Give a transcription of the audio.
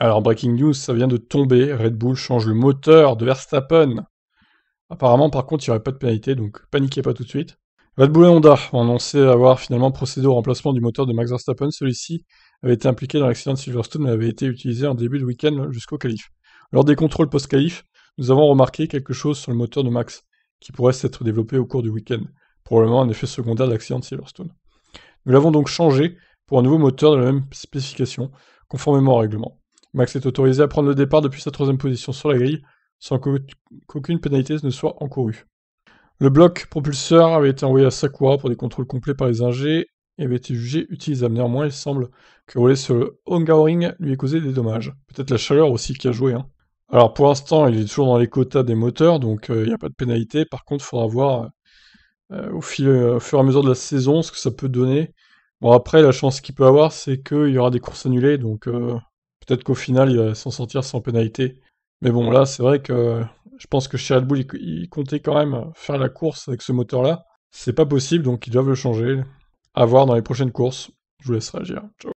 Alors, breaking news, ça vient de tomber. Red Bull change le moteur de Verstappen. Apparemment, par contre, il n'y aurait pas de pénalité, donc paniquez pas tout de suite. Red Bull et Honda ont annoncé avoir finalement procédé au remplacement du moteur de Max Verstappen. Celui-ci avait été impliqué dans l'accident de Silverstone et avait été utilisé en début de week-end jusqu'au calife. Lors des contrôles post calife nous avons remarqué quelque chose sur le moteur de Max, qui pourrait s'être développé au cours du week-end, probablement un effet secondaire de l'accident de Silverstone. Nous l'avons donc changé pour un nouveau moteur de la même spécification, conformément au règlement. Max est autorisé à prendre le départ depuis sa troisième position sur la grille, sans qu'aucune pénalité ne soit encourue. Le bloc propulseur avait été envoyé à Sakura pour des contrôles complets par les ingés et avait été jugé utilisable. Néanmoins, il semble que rouler sur le Hongaoring lui ait causé des dommages. Peut-être la chaleur aussi qui a joué. Hein. Alors pour l'instant, il est toujours dans les quotas des moteurs, donc euh, il n'y a pas de pénalité. Par contre, il faudra voir euh, euh, au, au, fur et à mesure de la saison ce que ça peut donner. Bon, après, la chance qu'il peut avoir, c'est qu'il y aura des courses annulées, donc Peut-être qu'au final, il va s'en sortir sans pénalité. Mais bon, là, c'est vrai que je pense que chez Red il comptait quand même faire la course avec ce moteur-là. C'est pas possible, donc ils doivent le changer. À voir dans les prochaines courses. Je vous laisse réagir. Ciao.